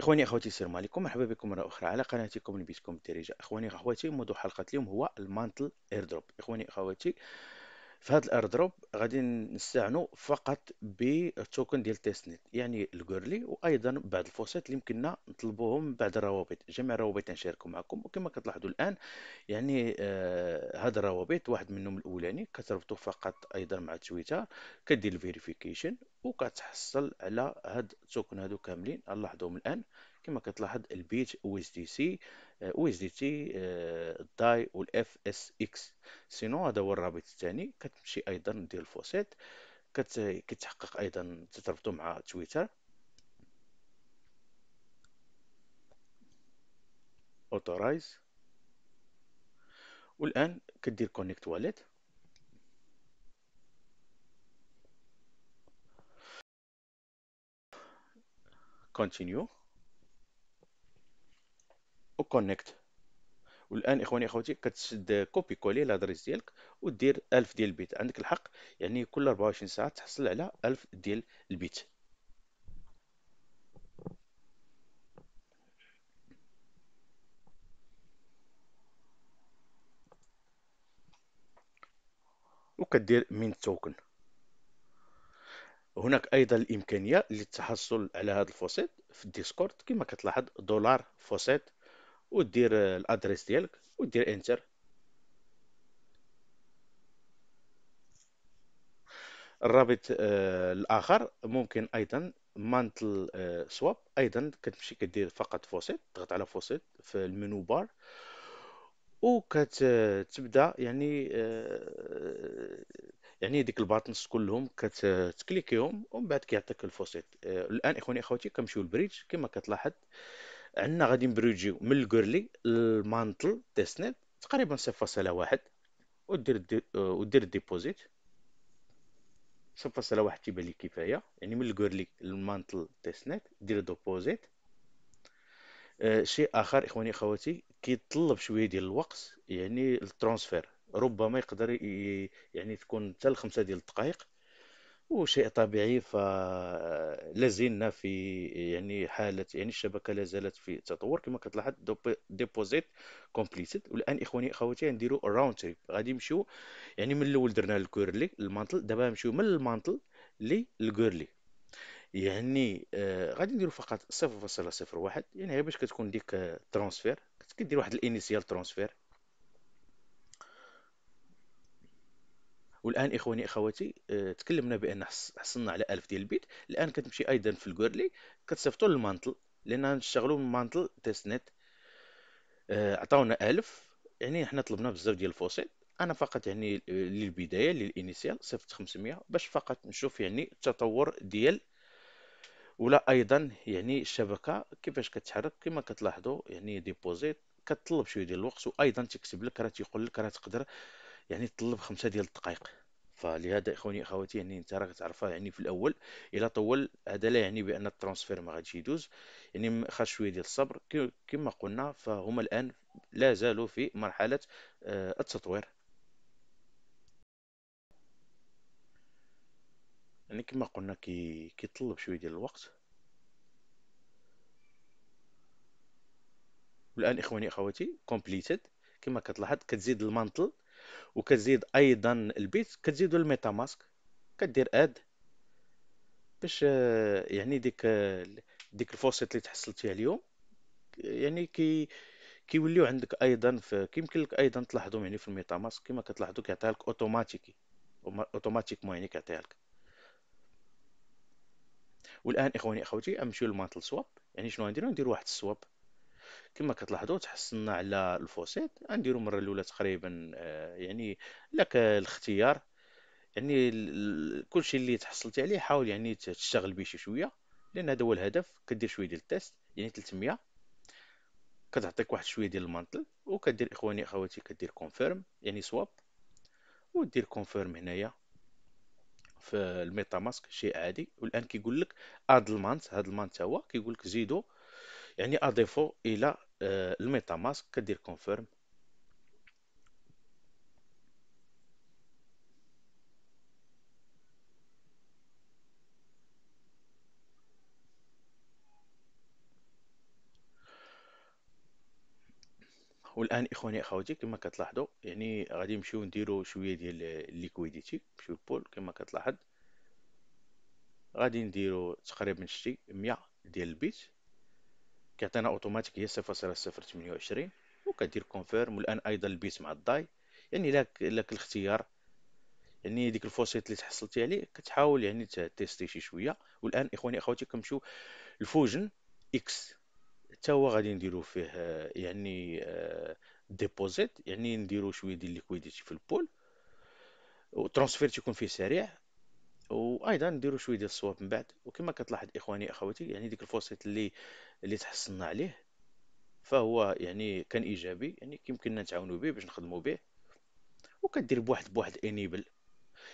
اخواني اخواتي السلام عليكم مرحبا بكم مره اخرى على قناتكم بيتكم الدارجه اخواني اخواتي موضوع حلقه اليوم هو المانتل اير دروب اخواني اخواتي في هذا دروب غادي نستعنوا فقط بالتوكن ديال تيست نت يعني الكورلي وايضا بعض الفوسيت اللي يمكننا نطلبوهم بعد الروابط جميع الروابط نشاركو معكم وكما كتلاحظوا الان يعني آه هاد الروابط واحد منهم الاولاني كتربطوا فقط ايضا مع تويتر كدير الفيريفيكيشن وكتحصل على هاد التوكن هادو كاملين نلاحظوهم الان كما كتلاحظ البيت او اس دي سي او اس دي تي الداي والاف اس اكس سينو هذا هو الرابط الثاني كتمشي ايضا ديال الفوسيت كتحقق ايضا تتربطوا مع تويتر اوتورايز والان كدير كونيكت واليت كونتينيو كونيكت والان اخواني اخواتي كتشد كوبي كولي لادريس ديالك ودير 1000 ديال البيت عندك الحق يعني كل 24 ساعه تحصل على 1000 ديال البيت وكدير مين توكن هناك ايضا الامكانيه للتحصل على هذا الفوسيت في الديسكورد كما كتلاحظ دولار فوسيت ودير الادريس ديالك ودير انتر الرابط آه، الاخر ممكن ايضا مانتل آه، سواب ايضا كتمشي كدير فقط فوسيت تضغط على فوسيت في المنو بار وكتبدا يعني آه، يعني ديك الباتنس كلهم كتكليكيهم ومن بعد كيعطيك الفوسيت آه، الان اخواني اخواتي كنمشيو للبريدج كما كتلاحظ عندنا غادي نبريدجيو من الكورلي للمانتل تيست تقريبا 0.1 ودير آه، ودير ديبوزيت 0.1 تيبان لي كفايه يعني من الكورلي للمانتل تيست دير ديبوزيت آه، شيء اخر اخواني اخواتي كيطلب شويه ديال الوقت يعني الترانسفير ربما يقدر يعني تكون حتى الخمسة ديال الدقائق وشيء طبيعي فلازلنا في يعني حالة يعني الشبكة لازالت في تطور كما كتلاحظ ديبوزيت كومبليتد والان اخواني اخواتي غنديرو راوند تريب غادي نمشيو يعني من الاول درنا الكورلي المانتل دابا نمشيو من المانتل للكورلي يعني آه غادي نديرو فقط 0.01 يعني غير باش كتكون ديك آه، ترانسفير كدير واحد الانيسيال ترانسفير والان اخواني اخواتي آه، تكلمنا بان حصلنا على 1000 ديال البيت الان كتمشي ايضا في الكورلي كتصيفطوا للمانطل لان نشتغلوا من مانطل تيست نت آه، عطاونا 1000 يعني حنا طلبنا بزاف ديال الفوسيل انا فقط يعني آه، للبدايه للانيسيال صيفطت 500 باش فقط نشوف يعني التطور ديال ولا ايضا يعني الشبكه كيفاش كتحرك كما كتلاحظوا يعني ديبوزيت كتطلب شويه ديال الوقت وايضا تكتب لك راه تيقول لك راه تقدر يعني تطلب خمسة ديال الدقائق فلهذا اخواني اخواتي يعني انت راك تعرفها يعني في الاول الا طول هذا لا يعني بان الترانسفير ما غاديش يدوز يعني خاص شويه ديال الصبر كما قلنا فهما الان لا زالوا في مرحله آه، التطوير يعني كما قلنا كي كيطلب شويه ديال الوقت والان اخواني اخواتي كومبليتد كما كتلاحظ كتزيد المانطل وكتزيد ايضا البيت كتزيدو الميتا ماسك كدير اد باش آه، يعني ديك آه، ديك الفوسيت اللي تحصلتي اليوم يعني كي كيوليو عندك ايضا في كيمكن لك ايضا تلاحظو يعني في الميتا ماسك كما كتلاحظوا كيعطيها لك اوتوماتيكي اوتوماتيكمون يعني كيعطيها لك والان اخواني اخوتي امشيو للمانتل سواب يعني شنو غنديرو ندير واحد السواب كما كتلاحظوا تحصلنا على الفوسيت غنديرو المره الاولى تقريبا آه، يعني لك الاختيار يعني كلشي اللي تحصلتي عليه حاول يعني تشتغل به شي شويه لان هذا هو الهدف كدير شويه ديال التيست يعني 300 كتعطيك واحد شويه ديال المانطل وكدير اخواني اخواتي كدير كونفيرم يعني سواب ودير كونفيرم هنايا في الميتا ماسك شيء عادي والان كيقول لك اد المانت هذا المانت هو كيقول لك زيدو يعني اديفو الى الميتا ماسك كدير كونفيرم والان اخواني اخواتي كما كتلاحظوا يعني غادي نمشيو نديرو شويه ديال ليكويديتي نمشيو البول كما كتلاحظ غادي نديرو تقريبا شي 100 ديال البيت كيعطينا اوتوماتيك هي 0.028 وكدير كونفيرم والان ايضا البيت مع الداي يعني لك لك الاختيار يعني ديك الفوسيت اللي تحصلتي عليه كتحاول يعني تيستي شي شويه والان اخواني اخواتي كنمشيو الفوجن اكس حتى هو غادي نديرو فيه يعني ديبوزيت آه، يعني نديرو شويه ديال ليكويديتي في البول وترانسفير تيكون فيه سريع وايضا نديرو شويه ديال الصواب من بعد وكما كتلاحظ اخواني اخواتي يعني ديك الفوسيت اللي اللي تحصلنا عليه فهو يعني كان ايجابي يعني كيمكننا نتعاونوا به باش نخدموا به وكدير بواحد بواحد انيبل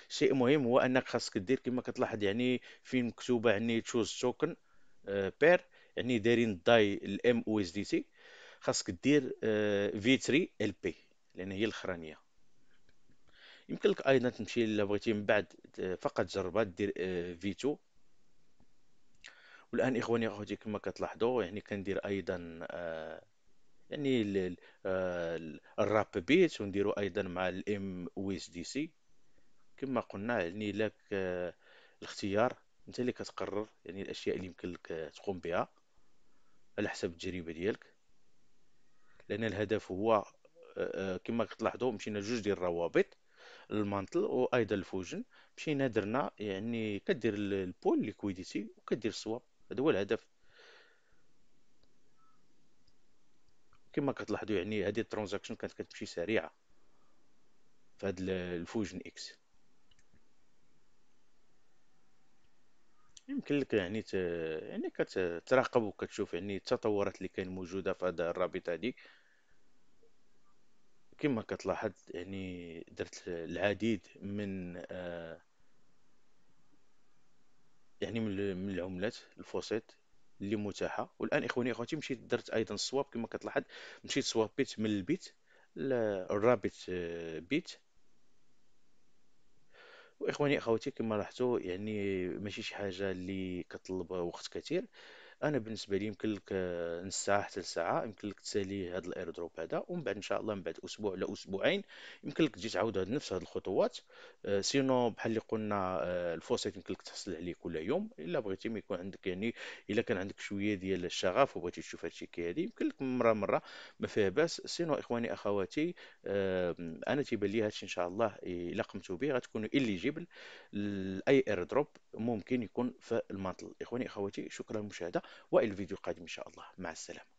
شيء مهم هو انك خاصك دير كما كتلاحظ يعني فين مكتوبه يعني تشوز توكن بير يعني دايرين الداي الام او اس دي تي خاصك دير في 3 ال بي لان هي الاخرانيه يمكن لك ايضا تمشي الا بغيتي من بعد آه، فقط جربها دير في آه، 2 والان اخواني اخوتي كما كتلاحظوا يعني كندير ايضا آه، يعني آه، الراب بيت ونديرو ايضا مع الام او اس دي سي كما قلنا يعني لك آه، الاختيار انت اللي كتقرر يعني الاشياء اللي يمكن لك تقوم بها على حسب التجربه ديالك لان الهدف هو كما كتلاحظوا مشينا جوج ديال الروابط المانتل وايضا الفوجن مشينا درنا يعني كدير البول ليكويديتي وكدير السواب هذا هو الهدف كما كتلاحظوا يعني هذه الترانزاكشن كانت كتمشي سريعه في هذا الفوجن اكس يمكن لك يعني ت... يعني كتراقب وكتشوف يعني التطورات اللي كاين موجوده في هذا الرابط هذيك كما كتلاحظ يعني درت العديد من آه يعني من من العملات الفوسيط اللي متاحه والان اخواني اخواتي مشيت درت ايضا سواب كما كتلاحظ مشيت سوابيت من البيت الرابط آه، بيت واخواني اخواتي كما لاحظتوا يعني ماشي شي حاجه اللي كتطلب وقت كثير انا بالنسبه لي يمكن لك آه، نص ساعه حتى ساعه يمكن لك تسالي هذا دروب هذا ومن بعد ان شاء الله من بعد اسبوع ولا اسبوعين يمكن لك تجي تعاود هاد نفس هاد الخطوات سينو آه، بحال اللي قلنا آه، الفوسيت يمكن لك تحصل عليه كل يوم الا بغيتي ما يكون عندك يعني الا كان عندك شويه ديال الشغف وبغيتي تشوف هادشي كي هادي يمكن لك مره مره ما فيها باس سينو اخواني اخواتي انا تيبان لي هادشي ان شاء الله الا قمتوا به غتكونوا اليجيبل لاي دروب ممكن يكون في الماطل اخواني اخواتي شكرا للمشاهده والى الفيديو القادم ان شاء الله مع السلامه